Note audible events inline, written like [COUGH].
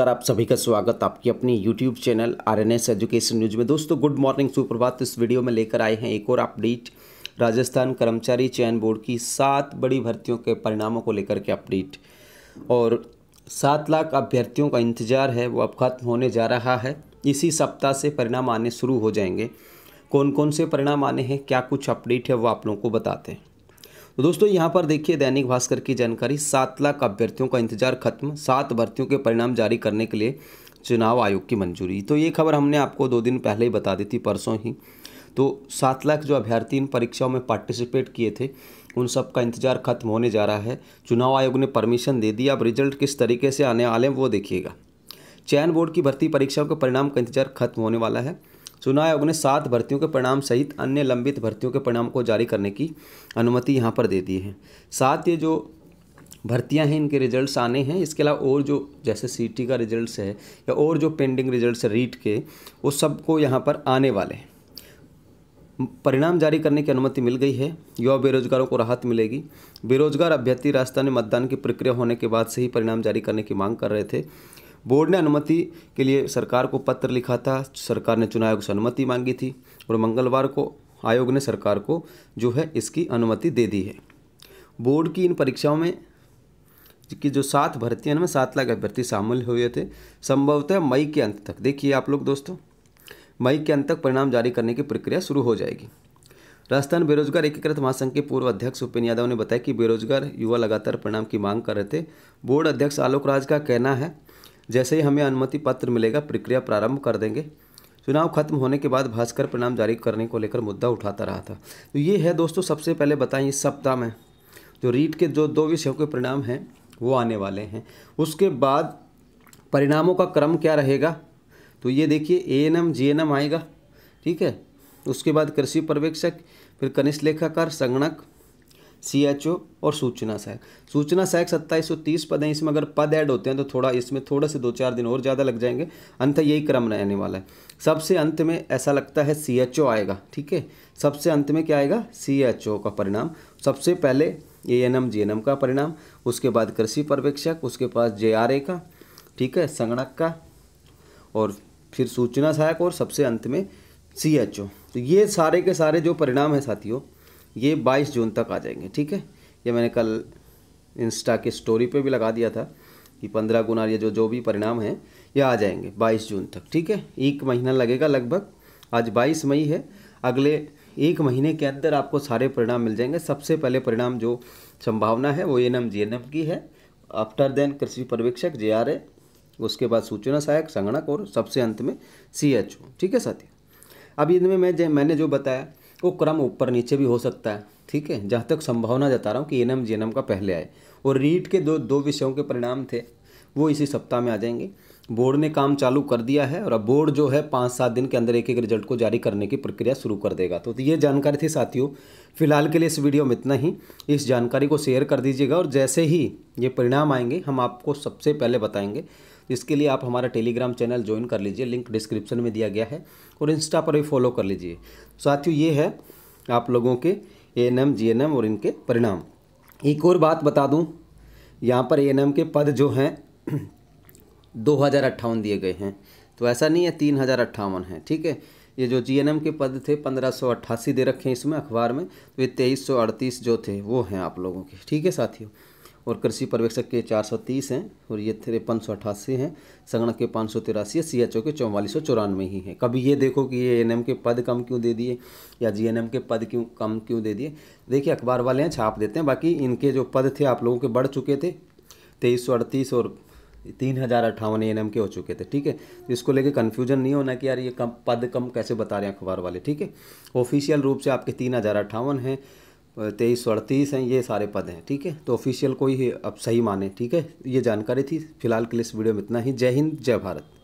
नमस्कार आप सभी का स्वागत आपकी अपनी YouTube channel R N S education news में दोस्तों गुड मॉर्निंग सुप्रभात इस वीडियो में लेकर आए हैं एक और अपडेट राजस्थान कर्मचारी चयन बोर्ड की सात बड़ी भर्तियों के परिणामों को लेकर के अपडेट और सात लाख अभ्यर्थियों का इंतजार है वो अब खत्म होने जा रहा है इसी सप्ताह से परिणाम आने शुरू हो जाएंगे कौन कौन से परिणाम आने हैं क्या कुछ अपडेट है वो आप लोगों को बताते हैं तो दोस्तों यहाँ पर देखिए दैनिक भास्कर की जानकारी सात लाख अभ्यर्थियों का इंतजार खत्म सात भर्तियों के परिणाम जारी करने के लिए चुनाव आयोग की मंजूरी तो ये खबर हमने आपको दो दिन पहले ही बता दी थी परसों ही तो सात लाख जो अभ्यर्थी इन परीक्षाओं में पार्टिसिपेट किए थे उन सब का इंतजार खत्म होने जा रहा है चुनाव आयोग ने परमिशन दे दी अब रिजल्ट किस तरीके से आने वाले हैं वो देखिएगा चयन बोर्ड की भर्ती परीक्षाओं के परिणाम का इंतजार खत्म होने वाला है चुनाव आयोग ने सात भर्तियों के परिणाम सहित अन्य लंबित भर्तियों के परिणाम को जारी करने की अनुमति यहाँ पर दे दी है साथ ये जो भर्तियाँ हैं इनके रिजल्ट्स आने हैं इसके अलावा और जो जैसे सीटी का रिजल्ट्स है या और जो पेंडिंग रिजल्ट्स है रीट के वो सबको यहाँ पर आने वाले हैं परिणाम जारी करने की अनुमति मिल गई है युवा बेरोजगारों को राहत मिलेगी बेरोजगार अभ्यर्थी राजस्थान में मतदान की प्रक्रिया होने के बाद से ही परिणाम जारी करने की मांग कर रहे थे बोर्ड ने अनुमति के लिए सरकार को पत्र लिखा था सरकार ने चुनाव आयोग से अनुमति मांगी थी और मंगलवार को आयोग ने सरकार को जो है इसकी अनुमति दे दी है बोर्ड की इन परीक्षाओं में कि जो सात भर्तियां में सात लाख अभ्यर्थी शामिल हुए थे संभवतः मई के अंत तक देखिए आप लोग दोस्तों मई के अंत तक परिणाम जारी करने की प्रक्रिया शुरू हो जाएगी राजस्थान बेरोजगार एकीकृत महासंघ के पूर्व अध्यक्ष उपेन यादव ने बताया कि बेरोजगार युवा लगातार परिणाम की मांग कर रहे थे बोर्ड अध्यक्ष आलोक राज का कहना है जैसे ही हमें अनुमति पत्र मिलेगा प्रक्रिया प्रारंभ कर देंगे चुनाव खत्म होने के बाद भास्कर परिणाम जारी करने को लेकर मुद्दा उठाता रहा था तो ये है दोस्तों सबसे पहले बताएं इस सप्ताह में जो रीट के जो दो विषयों के परिणाम हैं वो आने वाले हैं उसके बाद परिणामों का क्रम क्या रहेगा तो ये देखिए A N M G N M आएगा ठीक है उसके बाद कृषि पर्यवेक्षक फिर कनिष्ठ लेखाकार संगणक सी एच ओ और सूचना सहायक सूचना सहायक सत्ताईस सौ तीस पद हैं इसमें अगर पद ऐड होते हैं तो थोड़ा इसमें थोड़ा से दो चार दिन और ज़्यादा लग जाएंगे अंत यही क्रम रहने वाला है सबसे अंत में ऐसा लगता है सी एच ओ आएगा ठीक है सबसे अंत में क्या आएगा सी एच ओ का परिणाम सबसे पहले A N M G N M का परिणाम उसके बाद कृषि पर्यवेक्षक उसके पास जे आर ए का ठीक है संगणक का और फिर सूचना सहायक और सबसे अंत में सी एच ओ तो ये सारे के सारे जो परिणाम हैं साथियों ये 22 जून तक आ जाएंगे ठीक है ये मैंने कल इंस्टा के स्टोरी पे भी लगा दिया था कि पंद्रह गुना ये जो जो भी परिणाम हैं ये आ जाएंगे बाईस जून तक ठीक है एक महीना लगेगा लगभग आज बाईस मई है अगले एक महीने के अंदर आपको सारे परिणाम मिल जाएंगे सबसे पहले परिणाम जो संभावना है वो एन एम जी एन की है आफ्टर देन कृषि पर्यवेक्षक जे आर ए उसके बाद सूचना सहायक संगणक और सबसे अंत में सी एच ओ ठीक है साथियों अब इनमें मैं मैंने जो बताया वो क्रम ऊपर नीचे भी हो सकता है ठीक है जहाँ तक संभावना जता रहा हूँ कि एन एम एन एम का पहले आए और रीट के दो दो विषयों के परिणाम थे वो इसी सप्ताह में आ जाएंगे बोर्ड ने काम चालू कर दिया है और अब बोर्ड जो है पाँच सात दिन के अंदर एक एक रिजल्ट को जारी करने की प्रक्रिया शुरू कर देगा तो, तो ये जानकारी थी साथियों फिलहाल के लिए इस वीडियो में इतना ही इस जानकारी को शेयर कर दीजिएगा और जैसे ही ये परिणाम आएंगे हम आपको सबसे पहले बताएंगे इसके लिए आप हमारा टेलीग्राम चैनल ज्वाइन कर लीजिए लिंक डिस्क्रिप्शन में दिया गया है और इंस्टा पर भी फॉलो कर लीजिए साथियों ये है आप लोगों के ए एन और इनके परिणाम एक और बात बता दूँ यहाँ पर ए के पद जो हैं [CLEARS THROAT] दो हज़ार अट्ठावन दिए गए हैं तो ऐसा नहीं है तीन हज़ार अट्ठावन है ठीक है ये जो जीएनएम के पद थे पंद्रह सौ अट्ठासी दे रखे हैं इसमें अखबार में तो ये तेईस सौ अड़तीस जो थे वो हैं आप लोगों के ठीक है साथियों और कृषि पर्यवेक्षक के 430 हैं और ये तिरपन सौ अठासी हैं संगणक के पाँच सौ तिरासी है सी एच ओ के चौवालीस सौ चौरानवे ही हैं कभी ये देखो कि ये एन एम के पद कम क्यों दे दिए या जी एन एम के पद क्यों कम क्यों दे दिए देखिए अखबार वाले हैं छाप देते हैं बाकी इनके जो पद थे आप लोगों के बढ़ चुके थे तेईस सौ अड़तीस और तीन हज़ार अट्ठावन एन के हो चुके थे ठीक है तो इसको लेके कन्फ्यूजन नहीं होना कि यार ये कम पद कम कैसे बता रहे हैं अखबार वाले ठीक है ऑफिशियल रूप से आपके तीन हज़ार अट्ठावन हैं तेईस सौ अड़तीस हैं ये सारे पद हैं ठीक है तो ऑफिशियल कोई अब सही माने ठीक है ये जानकारी थी फिलहाल के लिए इस वीडियो में इतना ही जय हिंद जय भारत